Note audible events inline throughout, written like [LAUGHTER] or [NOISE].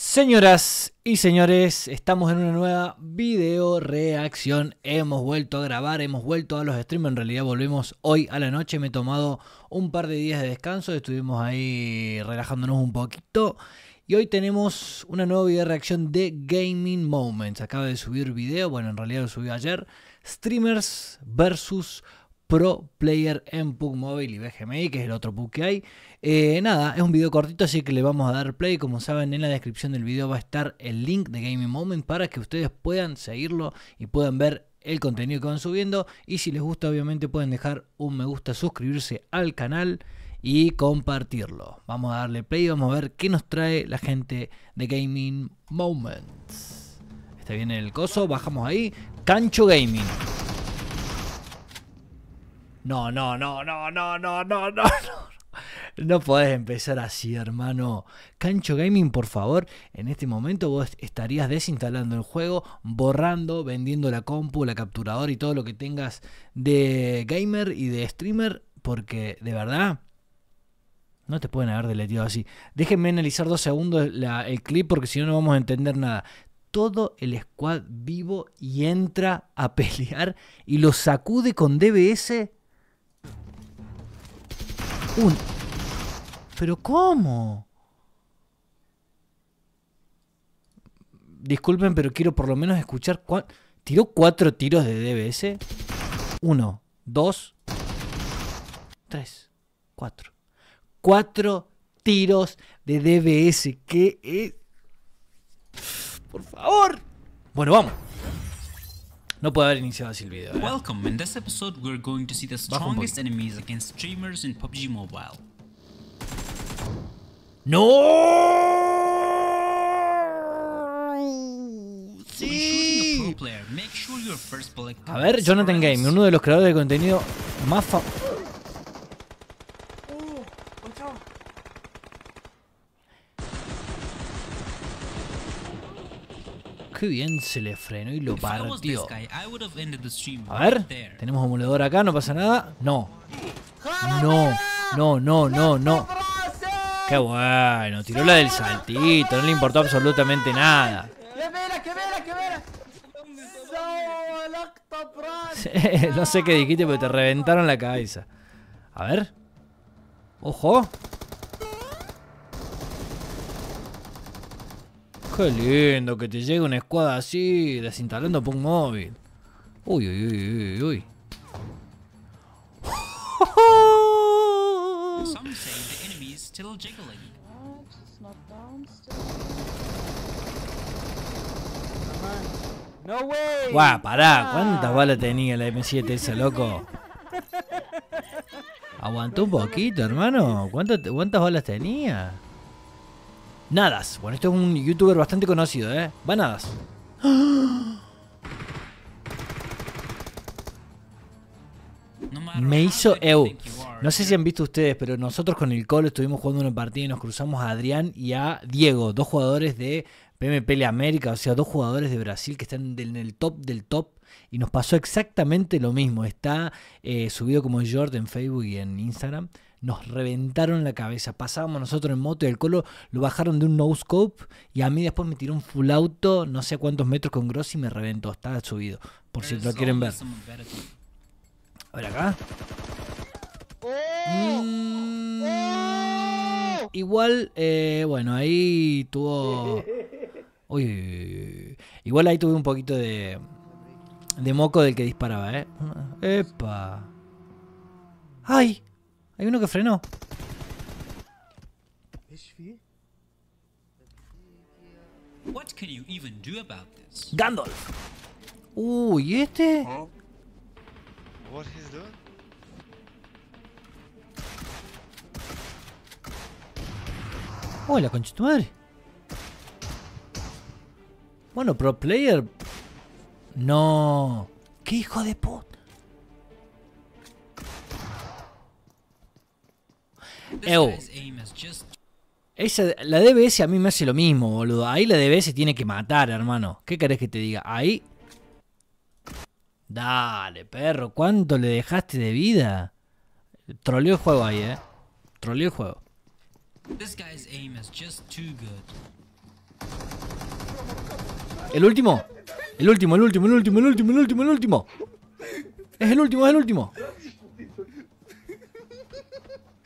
Señoras y señores, estamos en una nueva video reacción. Hemos vuelto a grabar, hemos vuelto a los streams. En realidad, volvemos hoy a la noche. Me he tomado un par de días de descanso. Estuvimos ahí relajándonos un poquito. Y hoy tenemos una nueva video reacción de Gaming Moments. Acaba de subir video, bueno, en realidad lo subí ayer. Streamers versus Pro Player en Pugmobile Mobile y BGMI, que es el otro Pug que hay. Eh, nada, es un video cortito, así que le vamos a dar play. Como saben, en la descripción del video va a estar el link de Gaming Moment para que ustedes puedan seguirlo y puedan ver el contenido que van subiendo. Y si les gusta, obviamente pueden dejar un me gusta, suscribirse al canal y compartirlo. Vamos a darle play y vamos a ver qué nos trae la gente de Gaming Moments. Está bien el coso, bajamos ahí. Cancho Gaming. No, no, no, no, no, no, no, no, no. podés empezar así, hermano. Cancho Gaming, por favor, en este momento vos estarías desinstalando el juego, borrando, vendiendo la compu, la capturadora y todo lo que tengas de gamer y de streamer, porque de verdad no te pueden haber deletido así. Déjenme analizar dos segundos el clip porque si no, no vamos a entender nada todo el squad vivo y entra a [LAUGHS] pelear y lo sacude con DBS un... ¿Pero cómo? Disculpen, pero quiero por lo menos escuchar... Cua... ¿Tiró cuatro tiros de DBS? Uno, dos, tres, cuatro. Cuatro tiros de DBS. ¿Qué es? Por favor. Bueno, vamos. No puede haber iniciado así el video. ¿eh? Welcome. In this episode we're going to see the strongest enemies against streamers in PUBG Mobile. No. Sí. A ver, Jonathan Game, uno de los creadores de contenido más famosos. qué bien se le frenó y lo partió. A ver, tenemos emulador acá, no pasa nada. No. No, no, no, no, no. Qué bueno, tiró la del saltito, no le importó absolutamente nada. [LAUGHS] no sé qué dijiste, pero te reventaron la cabeza. A ver. Ojo. Qué lindo que te llegue una escuadra así, desinstalando por un móvil. Uy, uy, uy, uy, uy. No Guau, pará, ¿cuántas balas tenía la M7 ese loco? Aguantó un poquito, hermano. ¿Cuántas, cuántas balas tenía? Nadas. Bueno, este es un youtuber bastante conocido, ¿eh? Va Nadas. [GASPS] Me hizo EU. No sé eh. si han visto ustedes, pero nosotros con el Colo estuvimos jugando una partida y nos cruzamos a Adrián y a Diego, dos jugadores de PMPL América, o sea, dos jugadores de Brasil que están en el top del top. Y nos pasó exactamente lo mismo. Está eh, subido como Jord en Facebook y en Instagram nos reventaron la cabeza. Pasábamos nosotros en moto y el colo lo bajaron de un no scope y a mí después me tiró un full auto, no sé cuántos metros con Gross y me reventó. Estaba subido, por si lo quieren ver. A ver acá. Mm, igual, eh, bueno, ahí tuvo... Uy, igual ahí tuve un poquito de... De moco del que disparaba, ¿eh? Epa. ¡Ay! Hay uno que frenó. What can even Gandalf. Uy, ¿Y este? ¡Uy! Oh. What doing? Hola, oh, tu madre. Bueno, pro player. No. ¿Qué hijo de puta? la DBS a mí me hace lo mismo, boludo. Ahí la DBS tiene que matar, hermano. ¿Qué querés que te diga? Ahí. Dale, perro. ¿Cuánto le dejaste de vida? Troleó el juego ahí, eh. Troleó el juego. El último. El último, el último, el último, el último, el último, el último. Es el último, es el último.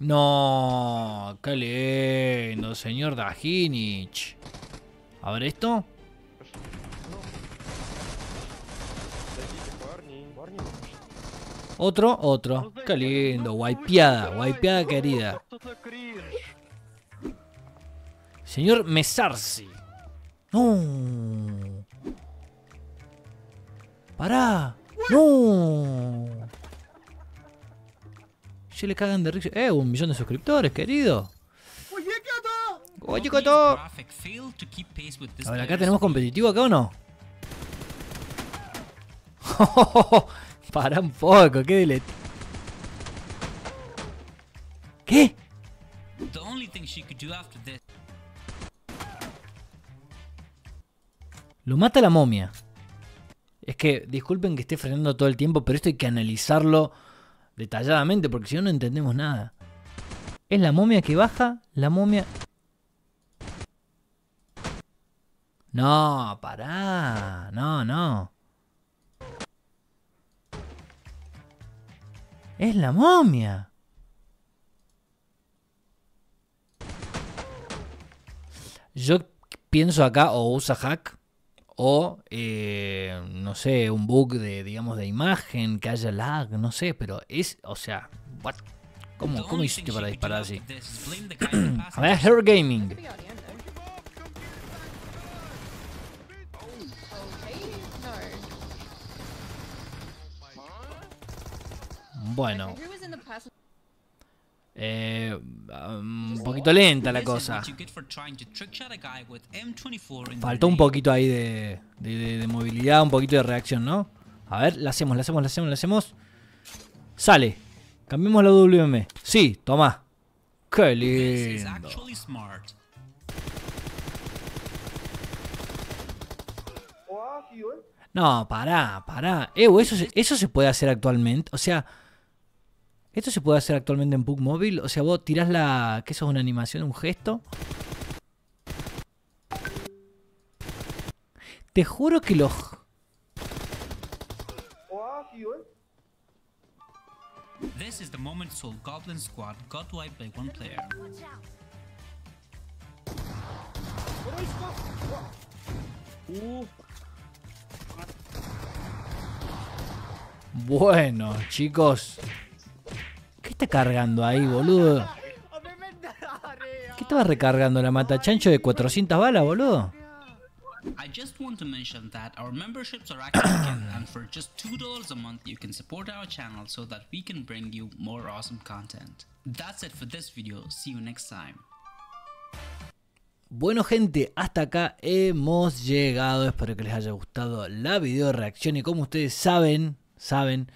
No, qué lindo, señor Dajinich. A ver esto. Otro, otro. Qué lindo, guaypiada, guaypiada querida. Señor Mesarsi. No. Pará. No le cagan de Eh, un millón de suscriptores, querido. Oye, A ver, acá tenemos competitivo acá o no. [LAUGHS] Para un poco, qué delete. ¿Qué? Lo mata la momia. Es que, disculpen que esté frenando todo el tiempo, pero esto hay que analizarlo detalladamente, porque si no, no entendemos nada. Es la momia que baja, la momia... No, pará, no, no. Es la momia. Yo pienso acá, o usa hack, o eh, no sé, un bug de, digamos, de imagen, que haya lag, no sé, pero es, o sea, what? ¿Cómo, hiciste para disparar así? [CLEARS THROAT] A ver, Her Gaming. ¿eh? Bueno, eh, um, un poquito lenta la cosa. Faltó un poquito ahí de, movilidad, un poquito de reacción, ¿no? A ver, la hacemos, la hacemos, la hacemos, la hacemos. Sale. Cambiemos la WM. Sí, toma. Qué lindo. Eh. No, pará, pará. eso, eso se puede hacer actualmente. O sea, ¿Esto se puede hacer actualmente en Pug Móvil? O sea, vos tirás la... que eso es una animación, un gesto? Te juro que los... Bueno, chicos estás cargando ahí, boludo? ¿Qué estaba recargando la mata chancho de 400 balas, boludo? Bueno gente, hasta acá hemos llegado. Espero que les haya gustado la video reacción y como ustedes saben, saben,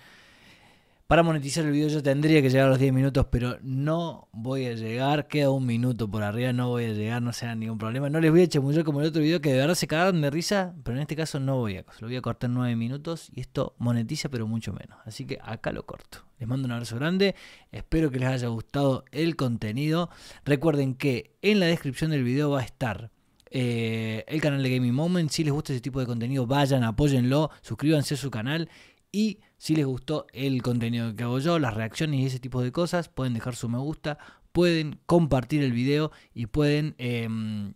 para monetizar el video yo tendría que llegar a los 10 minutos, pero no voy a llegar. Queda un minuto por arriba, no voy a llegar, no será ningún problema. No les voy a echar mucho como el otro video que de verdad se cagaron de risa, pero en este caso no voy a. Lo voy a cortar 9 minutos y esto monetiza, pero mucho menos. Así que acá lo corto. Les mando un abrazo grande, espero que les haya gustado el contenido. Recuerden que en la descripción del video va a estar eh, el canal de Gaming Moment. Si les gusta ese tipo de contenido, vayan, apóyenlo, suscríbanse a su canal y si les gustó el contenido que hago yo, las reacciones y ese tipo de cosas, pueden dejar su me gusta, pueden compartir el video y pueden... Em,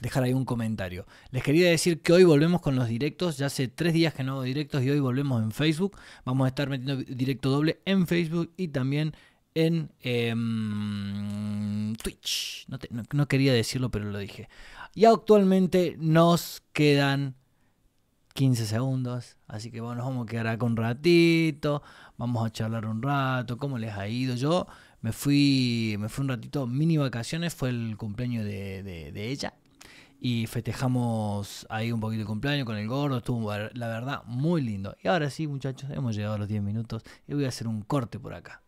dejar ahí un comentario. Les quería decir que hoy volvemos con los directos. Ya hace tres días que no hago directos y hoy volvemos en Facebook. Vamos a estar metiendo directo doble en Facebook y también en em, Twitch. no quería decirlo, pero lo dije. Y actualmente nos quedan 15 segundos. Así que bueno, nos vamos a quedar acá un ratito, vamos a charlar un rato, cómo les ha ido. Yo me fui, me fui un ratito, mini vacaciones, fue el cumpleaños de, de ella. Y festejamos ahí un poquito el cumpleaños con el gordo, estuvo la verdad muy lindo. Y ahora sí, muchachos, hemos llegado a los 10 minutos y voy a hacer un corte por acá.